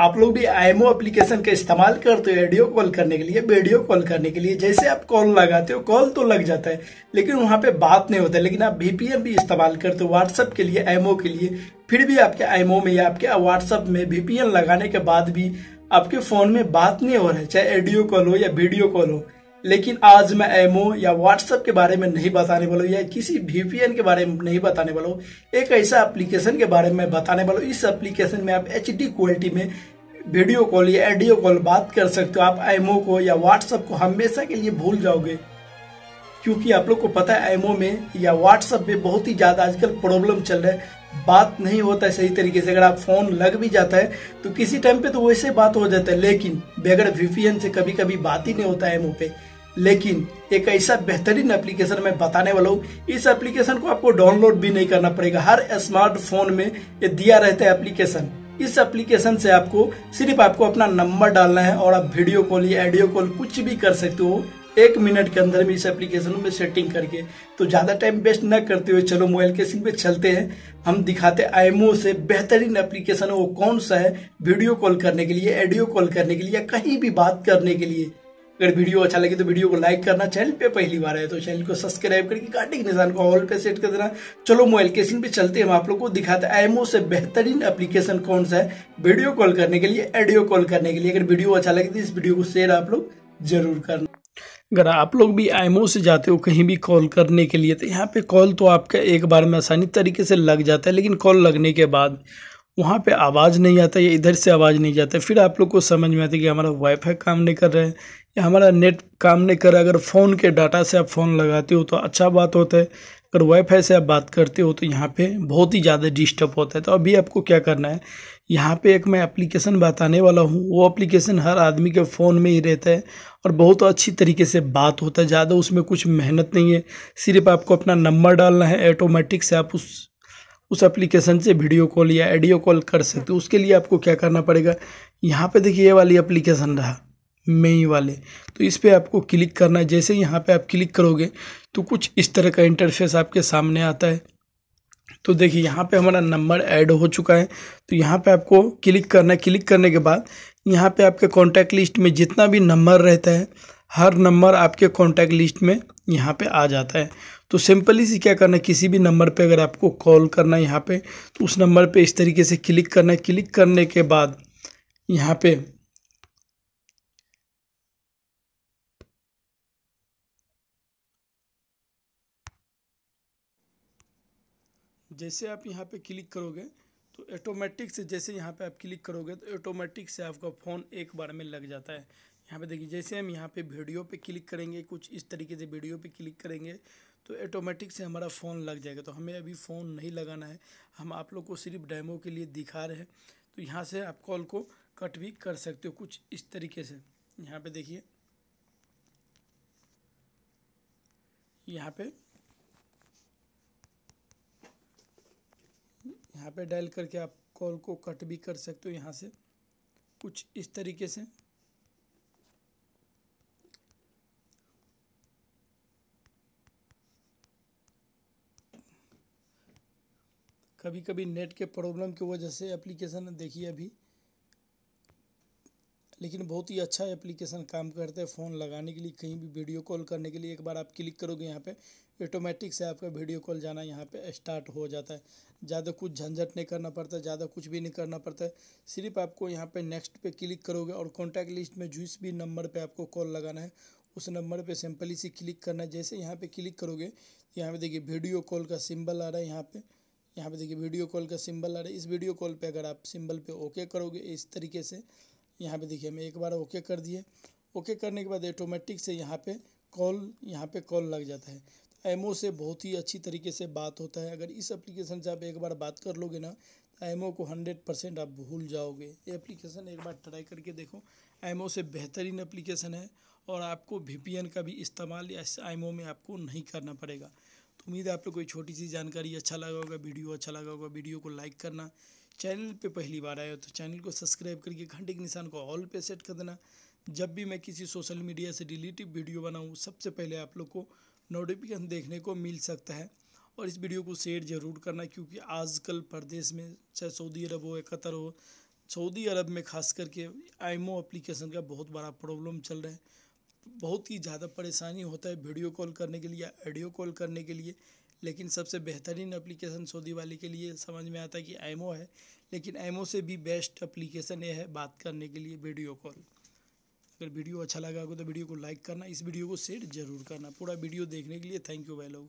आप लोग भी आईएमओ एप्लीकेशन का इस्तेमाल करते हो ऑडियो कॉल करने के लिए वीडियो कॉल करने के लिए जैसे आप कॉल लगाते हो कॉल तो लग जाता है लेकिन वहां पे बात नहीं होता लेकिन आप वीपीएन भी इस्तेमाल करते हो व्हाट्सएप के लिए आईएमओ के लिए फिर भी आपके आईएमओ में या आपके व्हाट्सएप में वीपीएन लगाने के बाद भी आपके फोन में बात नहीं हो रहा है चाहे ऑडियो कॉल हो या वीडियो कॉल हो लेकिन आज मैं एमओ या व्हाट्सएप के बारे में नहीं बताने वाला हूँ या किसी वीपीएन के बारे में नहीं बताने वाला हूँ एक ऐसा एप्लीकेशन के बारे में बताने वाला हूँ इस एप्लीकेशन में आप एच क्वालिटी में वीडियो कॉल या ऑडियो कॉल बात कर सकते हो आप एमओ को या व्हाट्सएप को हमेशा के लिए भूल जाओगे क्योंकि आप लोग को पता है एमओ में या व्हाट्सएप में बहुत ही ज़्यादा आजकल प्रॉब्लम चल रहा है बात नहीं होता है सही तरीके से अगर आप फोन लग भी जाता है तो किसी टाइम पे तो वैसे बात हो जाता है लेकिन बगैर वीपीएन से कभी कभी बात ही नहीं होता है एमओ पे लेकिन एक ऐसा बेहतरीन एप्लीकेशन मैं बताने वाला हूँ इस एप्लीकेशन को आपको डाउनलोड भी नहीं करना पड़ेगा हर स्मार्टफोन में ये दिया रहता है एप्लीकेशन इस एप्लीकेशन से आपको सिर्फ आपको अपना नंबर डालना है और आप वीडियो कॉल या ऑडियो कॉल कुछ भी कर सकते हो एक मिनट के अंदर में इस एप्लीकेशन में सेटिंग करके तो ज़्यादा टाइम वेस्ट न करते हुए चलो मोबाइल के सिम पे चलते हैं हम दिखाते आई से बेहतरीन एप्लीकेशन है वो कौन सा है वीडियो कॉल करने के लिए ऑडियो कॉल करने के लिए या कहीं भी बात करने के लिए अगर वीडियो अच्छा लगे तो वीडियो को लाइक करना चैनल पे पहली बार आए तो चैनल को सब्सक्राइब करके काटे के निशान को ऑल पे सेट कर देना चलो मोबाइल केसिंग पे चलते हैं हम आप लोग को दिखाते हैं एमओ से बेहतरीन एप्लीकेशन कौन सा है वीडियो कॉल करने के लिए ऑडियो कॉल करने के लिए अगर वीडियो अच्छा लगे तो इस वीडियो को शेयर आप लोग जरूर करना अगर आप लोग भी आईमो से जाते हो कहीं भी कॉल करने के लिए तो यहाँ पे कॉल तो आपका एक बार में आसानी तरीके से लग जाता है लेकिन कॉल लगने के बाद वहाँ पे आवाज़ नहीं आता या इधर से आवाज़ नहीं जाता फिर आप लोग को समझ में आता है कि हमारा वाईफाई काम नहीं कर रहा है या हमारा नेट काम नहीं कर रहा है अगर फ़ोन के डाटा से आप फ़ोन लगाते हो तो अच्छा बात होता है अगर वाईफाई से आप बात करते हो तो यहाँ पे बहुत ही ज़्यादा डिस्टर्ब होता है तो अभी आपको क्या करना है यहाँ पे एक मैं एप्लीकेशन बताने वाला हूँ वो एप्लीकेशन हर आदमी के फ़ोन में ही रहता है और बहुत अच्छी तरीके से बात होता है ज़्यादा उसमें कुछ मेहनत नहीं है सिर्फ आपको अपना नंबर डालना है ऑटोमेटिक से आप उस उस एप्लीकेशन से वीडियो कॉल या ऑडियो कॉल कर सकते हो उसके लिए आपको क्या करना पड़ेगा यहाँ पे देखिए ये वाली एप्लीकेशन रहा मेई वाले तो इस पर आपको क्लिक करना है जैसे यहाँ पे आप क्लिक करोगे तो कुछ इस तरह का इंटरफेस आपके सामने आता है तो देखिए यहाँ पे हमारा नंबर ऐड हो चुका है तो यहाँ पे आपको क्लिक करना है क्लिक करने के बाद यहाँ पे आपके कॉन्टैक्ट लिस्ट में जितना भी नंबर रहता है हर नंबर आपके कॉन्टैक्ट लिस्ट में यहाँ पे आ जाता है तो सिंपली से क्या करना है किसी भी नंबर पे अगर आपको कॉल करना है यहाँ पे तो उस नंबर पे इस तरीके से क्लिक करना है क्लिक करने के बाद यहाँ पे जैसे आप यहाँ पे क्लिक करोगे तो ऑटोमेटिक से जैसे यहाँ पे आप क्लिक करोगे तो ऑटोमेटिक से आपका फ़ोन एक बार में लग जाता है यहाँ पे देखिए जैसे हम यहाँ पे वीडियो पे क्लिक करेंगे कुछ इस तरीके से वीडियो पे क्लिक करेंगे तो ऑटोमेटिक से हमारा फ़ोन लग जाएगा तो हमें अभी फ़ोन नहीं लगाना है हम आप लोग को सिर्फ डैमो के लिए दिखा रहे हैं तो यहाँ से आप कॉल को कट भी कर सकते हो कुछ इस तरीके से यहाँ पे देखिए यहाँ पे यहाँ पे डायल करके आप कॉल को कट भी कर सकते हो यहाँ से कुछ इस तरीके से कभी कभी नेट के प्रॉब्लम की वजह से एप्लीकेशन देखिए अभी लेकिन बहुत ही अच्छा एप्लीकेशन काम करता है फ़ोन लगाने के लिए कहीं भी वीडियो कॉल करने के लिए एक बार आप क्लिक करोगे यहाँ पे ऑटोमेटिक से आपका वीडियो कॉल जाना यहाँ पे स्टार्ट हो जाता है ज़्यादा कुछ झंझट नहीं करना पड़ता ज़्यादा कुछ भी नहीं करना पड़ता है सिर्फ आपको यहाँ पे नेक्स्ट पे क्लिक करोगे और कॉन्टैक्ट लिस्ट में जिस भी नंबर पर आपको कॉल लगाना है उस नंबर पर सिंपली से क्लिक करना है जैसे यहाँ पर क्लिक करोगे यहाँ पर देखिए वीडियो कॉल का सिम्बल आ रहा है यहाँ पर यहाँ पे देखिए वीडियो कॉल का सिंबल आ रहा है इस वीडियो कॉल पे अगर आप सिंबल पे ओके करोगे इस तरीके से यहाँ पे देखिए हमें एक बार ओके कर दिए ओके करने के बाद ऑटोमेटिक से यहाँ पे कॉल यहाँ पे कॉल लग जाता है एमओ तो से बहुत ही अच्छी तरीके से बात होता है अगर इस एप्लीकेशन से आप एक बार बात कर लोगे ना तो एमओ को हंड्रेड परसेंट आप भूल जाओगे ये एप्लीकेशन एक बार ट्राई करके देखो एमओ से बेहतरीन एप्लीकेशन है और आपको एन का भी इस्तेमाल इस एमओ में आपको नहीं करना पड़ेगा उम्मीद है आप लोग को छोटी सी जानकारी अच्छा लगा होगा वीडियो अच्छा लगा होगा वीडियो को लाइक करना चैनल पे पहली बार आए हो तो चैनल को सब्सक्राइब करके घंटे के निशान को ऑल पे सेट कर देना जब भी मैं किसी सोशल मीडिया से रिलेटिव वीडियो बनाऊँ सबसे पहले आप लोग को नोटिफिकेशन देखने को मिल सकता है और इस वीडियो को शेयर ज़रूर करना क्योंकि आजकल प्रदेश में चाहे सऊदी अरब हो या कतर हो सऊदी अरब में खास करके आईमो एप्लीकेशन का बहुत बड़ा प्रॉब्लम चल रहा है बहुत ही ज़्यादा परेशानी होता है वीडियो कॉल करने के लिए ऑडियो कॉल करने के लिए लेकिन सबसे बेहतरीन एप्लीकेशन सऊदी वाले के लिए समझ में आता है कि एमओ है लेकिन एमओ से भी बेस्ट एप्लीकेशन ये है बात करने के लिए वीडियो कॉल अगर वीडियो अच्छा लगा हो तो वीडियो को लाइक करना इस वीडियो को शेयर ज़रूर करना पूरा वीडियो देखने के लिए थैंक यू भाई लोग